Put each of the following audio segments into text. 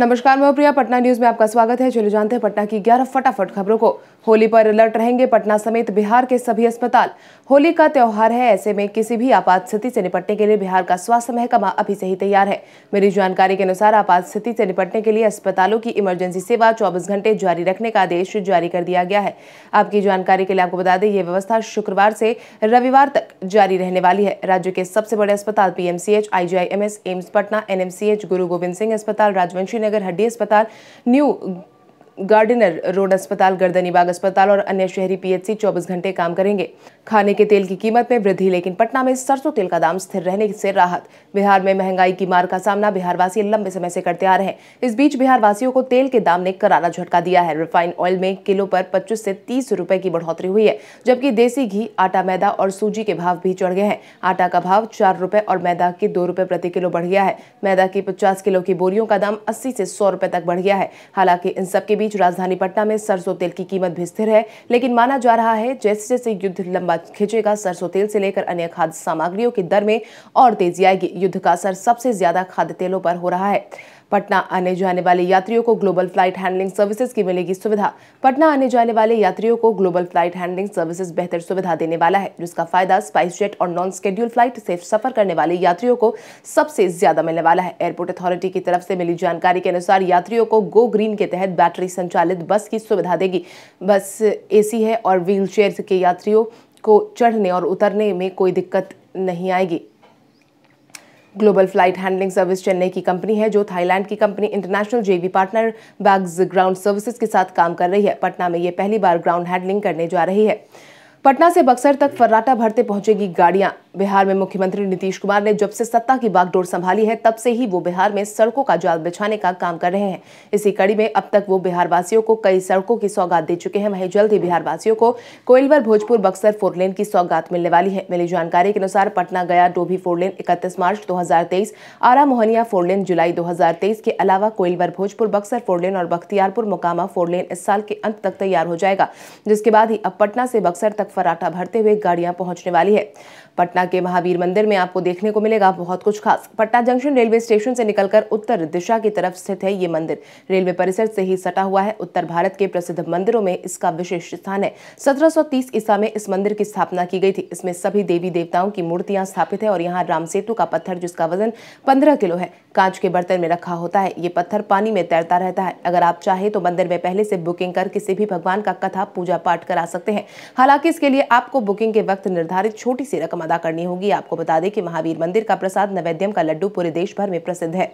नमस्कार मैं प्रिया पटना न्यूज में आपका स्वागत है चलिए जानते हैं पटना की 11 फटाफट खबरों को होली पर अलर्ट रहेंगे पटना समेत बिहार के सभी अस्पताल होली का त्यौहार है ऐसे में किसी भी आपात स्थिति से निपटने के लिए बिहार का स्वास्थ्य महकमा अभी से ही तैयार है मेरी जानकारी के अनुसार आपात स्थिति से निपटने के लिए अस्पतालों की इमरजेंसी सेवा चौबीस घंटे जारी रखने का आदेश जारी कर दिया गया है आपकी जानकारी के लिए आपको बता दें ये व्यवस्था शुक्रवार से रविवार तक जारी रहने वाली है राज्य के सबसे बड़े अस्पताल PMCH IGIMS AIIMS Patna NMCH Guru Gobind Singh अस्पताल राजवंशी नगर हड्डी अस्पताल न्यू गार्डिनर रोड अस्पताल गर्दनीबाग अस्पताल और अन्य शहरी पीएचसी 24 घंटे काम करेंगे खाने के तेल की कीमत में वृद्धि लेकिन पटना में सरसों तेल का दाम स्थिर रहने से राहत बिहार में महंगाई की मार का सामना बिहारवासी लंबे समय से करते आ रहे हैं इस बीच बिहारवासियों को तेल के दाम ने करारा झटका दिया है रिफाइन ऑयल में किलो पर पच्चीस से तीस रूपए की बढ़ोतरी हुई है जबकि देसी घी आटा मैदा और सूजी के भाव भी चढ़ गए हैं आटा का भाव चार रूपए और मैदा के दो रूपए प्रति किलो बढ़ गया है मैदा की पचास किलो की बोरियों का दाम अस्सी से सौ रूपए तक बढ़ गया है हालांकि इन सबके बीच बीच राजधानी पटना में सरसों तेल की कीमत भी स्थिर है लेकिन माना जा रहा है जैसे जैसे युद्ध लंबा खिंचेगा सरसों तेल से लेकर अन्य खाद्य सामग्रियों की दर में और तेजी आएगी युद्ध का असर सबसे ज्यादा खाद्य तेलों पर हो रहा है पटना आने जाने वाले यात्रियों को ग्लोबल फ्लाइट हैंडलिंग सर्विसेज की मिलेगी सुविधा पटना आने जाने वाले यात्रियों को ग्लोबल फ्लाइट हैंडलिंग सर्विसेज बेहतर सुविधा देने वाला है जिसका फायदा स्पाइस जेट और नॉन स्केड्यूल फ्लाइट से सफर करने वाले यात्रियों को सबसे ज्यादा मिलने वाला है एयरपोर्ट अथॉरिटी की तरफ से मिली जानकारी के अनुसार यात्रियों को गो ग्रीन के तहत बैटरी संचालित बस की सुविधा देगी बस ए है और व्हील के यात्रियों को चढ़ने और उतरने में कोई दिक्कत नहीं आएगी global flight handling service Chennai की कंपनी है जो थाईलैंड की कंपनी international JV partner bags ground services के साथ काम कर रही है पटना में ये पहली बार ग्राउंड हैंडलिंग करने जा रही है पटना से बक्सर तक फर्राटा भरते पहुंचेगी गाड़ियां बिहार में मुख्यमंत्री नीतीश कुमार ने जब से सत्ता की बागडोर संभाली है तब से ही वो बिहार में सड़कों का जाल बिछाने का काम कर रहे हैं इसी कड़ी में अब तक वो बिहार वासियों को कई सड़कों की सौगात दे चुके हैं वहीं जल्द ही बिहार वासियों को कोयलवर भोजपुर बक्सर फोरलेन की सौगात मिलने वाली है मिली जानकारी के अनुसार पटना गया डोभी फोरलेन इकतीस मार्च दो आरा मोहनिया फोरलेन जुलाई दो के अलावा कोयलवर भोजपुर बक्सर फोरलेन और बख्तियारपुर मोकामा फोरलेन इस साल के अंत तक तैयार हो जाएगा जिसके बाद ही अब पटना से बक्सर तक फराटा भरते हुए गाड़ियां पहुंचने वाली है पटना के महावीर मंदिर में आपको देखने को मिलेगा बहुत कुछ खास पटना जंक्शन रेलवे स्टेशन से निकलकर उत्तर दिशा की तरफ स्थित है ये मंदिर रेलवे परिसर से ही सटा हुआ है उत्तर भारत के प्रसिद्ध मंदिरों में इसका विशेष स्थान है 1730 ईसा में इस मंदिर की स्थापना की गई थी इसमें सभी देवी देवताओं की मूर्तियां स्थापित है और यहाँ राम सेतु का पत्थर जिसका वजन पंद्रह किलो है कांच के बर्तन में रखा होता है ये पत्थर पानी में तैरता रहता है अगर आप चाहे तो मंदिर में पहले से बुकिंग कर किसी भी भगवान का कथा पूजा पाठ करा सकते हैं हालांकि इसके लिए आपको बुकिंग के वक्त निर्धारित छोटी सी रकम अदा कर करनी होगी आपको बता दें कि महावीर मंदिर का प्रसाद नवेद्यम का लड्डू पूरे देश भर में प्रसिद्ध है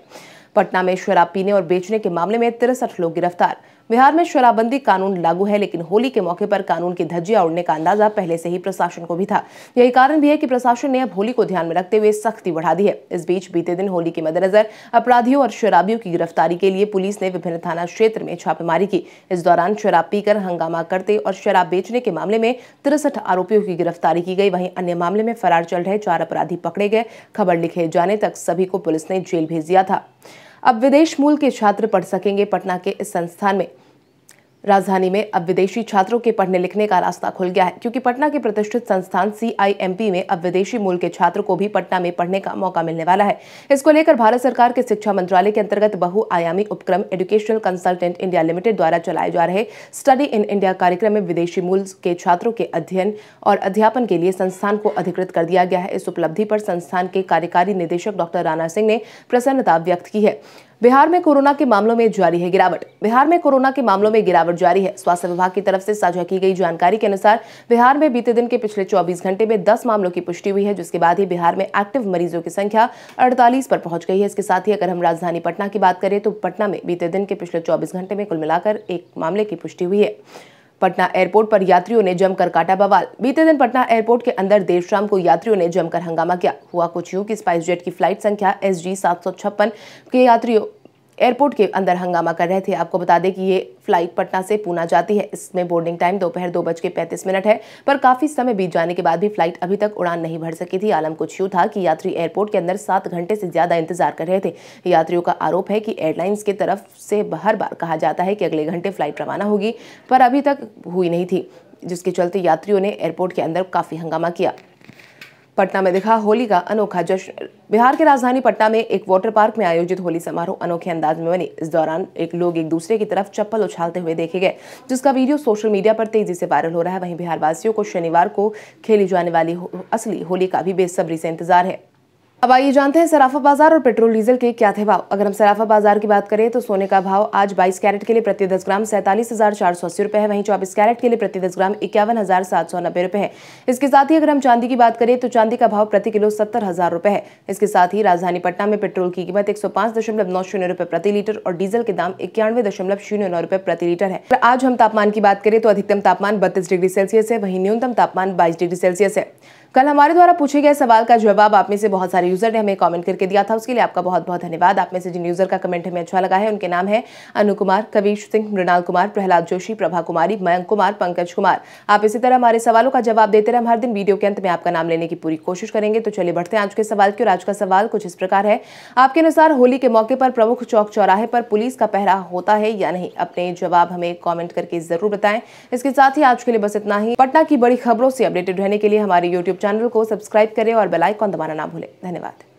पटना में शराब पीने और बेचने के मामले में तिरसठ लोग गिरफ्तार बिहार में शराबबंदी कानून लागू है लेकिन होली के मौके पर कानून की धज्जिया उड़ने का अंदाजा पहले से ही प्रशासन को भी था यही कारण भी है कि प्रशासन ने अब होली को ध्यान में रखते हुए सख्ती बढ़ा दी है इस बीच बीते दिन होली के मद्देनजर अपराधियों और शराबियों की गिरफ्तारी के लिए पुलिस ने विभिन्न थाना क्षेत्र में छापेमारी की इस दौरान शराब पीकर हंगामा करते और शराब बेचने के मामले में तिरसठ आरोपियों की गिरफ्तारी की गई वहीं अन्य मामले में फरार चल रहे चार अपराधी पकड़े गए खबर लिखे जाने तक सभी को पुलिस ने जेल भेज दिया था अब विदेश मूल के छात्र पढ़ सकेंगे पटना के इस संस्थान में राजधानी में अब विदेशी छात्रों के पढ़ने लिखने का रास्ता खुल गया है क्योंकि पटना के प्रतिष्ठित संस्थान सीआईएमपी में अब विदेशी मूल के छात्रों को भी पटना में पढ़ने का मौका मिलने वाला है इसको लेकर भारत सरकार के शिक्षा मंत्रालय के अंतर्गत बहुआयामी उपक्रम एजुकेशनल कंसल्टेंट इंडिया लिमिटेड द्वारा चलाए जा रहे स्टडी इन इंडिया कार्यक्रम में विदेशी मूल के छात्रों के अध्ययन और अध्यापन के लिए संस्थान को अधिकृत कर दिया गया है इस उपलब्धि पर संस्थान के कार्यकारी निदेशक डॉक्टर राणा सिंह ने प्रसन्नता व्यक्त की है बिहार में कोरोना के मामलों में जारी है गिरावट बिहार में कोरोना के मामलों में गिरावट जारी है स्वास्थ्य विभाग की तरफ से साझा की गई जानकारी के अनुसार बिहार में बीते दिन के पिछले 24 घंटे में 10 मामलों की पुष्टि हुई है जिसके बाद ही बिहार में एक्टिव मरीजों की संख्या 48 पर पहुंच गई है इसके साथ ही अगर हम राजधानी पटना की बात करें तो पटना में बीते दिन के पिछले चौबीस घंटे में कुल मिलाकर एक मामले की पुष्टि हुई है पटना एयरपोर्ट पर यात्रियों ने जमकर काटा बवाल बीते दिन पटना एयरपोर्ट के अंदर देर शाम को यात्रियों ने जमकर हंगामा किया हुआ कुछ यूं कि स्पाइस जेट की फ्लाइट संख्या एस जी के यात्रियों एयरपोर्ट के अंदर हंगामा कर रहे थे आपको बता दें कि ये फ्लाइट पटना से पूना जाती है इसमें बोर्डिंग टाइम दोपहर दो बज के पैंतीस मिनट है पर काफी समय बीत जाने के बाद भी फ्लाइट अभी तक उड़ान नहीं भर सकी थी आलम कुछ यूँ था कि यात्री एयरपोर्ट के अंदर सात घंटे से ज्यादा इंतजार कर रहे थे यात्रियों का आरोप है कि एयरलाइंस की तरफ से हर बार कहा जाता है कि अगले घंटे फ्लाइट रवाना होगी पर अभी तक हुई नहीं थी जिसके चलते यात्रियों ने एयरपोर्ट के अंदर काफी हंगामा किया पटना में दिखा होली का अनोखा जश्न बिहार की राजधानी पटना में एक वाटर पार्क में आयोजित होली समारोह अनोखे अंदाज में बनी इस दौरान एक लोग एक दूसरे की तरफ चप्पल उछालते हुए देखे गए जिसका वीडियो सोशल मीडिया पर तेजी से वायरल हो रहा है वहीं बिहार वासियों को शनिवार को खेली जाने वाली हो, असली होली का भी बेसब्री से इंतजार है अब आइए जानते हैं सराफा बाजार और पेट्रोल डीजल के क्या थे भाव अगर हम सराफा बाजार की बात करें तो सोने का भाव आज 22 कैरेट के लिए प्रति 10 ग्राम सैंतालीस हजार चार सौ अस्सी रुपए है वहीं 24 कैरेट के लिए प्रति 10 ग्राम इक्यावन हजार सात सौ नब्बे रुपए है इसके साथ ही अगर हम चांदी की बात करें तो चांदी का भाव प्रति किलो सत्तर हजार रुपए है इसके साथ ही राजधानी पटना में पेट्रोल की कीमत एक सौ पांच दशमलव नौ शून्य रुपए प्रति लीटर और डीजल के दाम इक्यानवे दशमलव शून्य नौ रुपए प्रति लीटर है आज हम तापमान की बात करें तो अधिकतम तापमान बत्तीस डिग्री सेल्सियस है वहीं न्यूनतम तापमान बाईस डिग्री सेल्सियस है कल हमारे द्वारा पूछे गए सवाल का जवाब आप में से बहुत सारे यूजर ने हमें कमेंट करके दिया था उसके लिए आपका बहुत बहुत धन्यवाद आप में से जिन यूजर का कमेंट हमें अच्छा लगा है उनके नाम है अनु कुमार कवीश सिंह मृणाल कुमार प्रहलाद जोशी प्रभा कुमारी मयंक कुमार पंकज कुमार आप इसी तरह हमारे सवालों का जवाब देते रहे हम हर दिन वीडियो के अंत में आपका नाम लेने की पूरी कोशिश करेंगे तो चलिए बढ़ते हैं आज के सवाल की और आज का सवाल कुछ इस प्रकार है आपके अनुसार होली के मौके पर प्रमुख चौक चौराहे पर पुलिस का पहरा होता है या नहीं अपने जवाब हमें कॉमेंट करके जरूर बताएं इसके साथ ही आज के लिए बस इतना ही पटना की बड़ी खबरों से अपडेटेड रहने के लिए हमारे यूट्यूब चैनल को सब्सक्राइब करें और बेलाइकॉन दबाना ना भूलें धन्यवाद întrebate.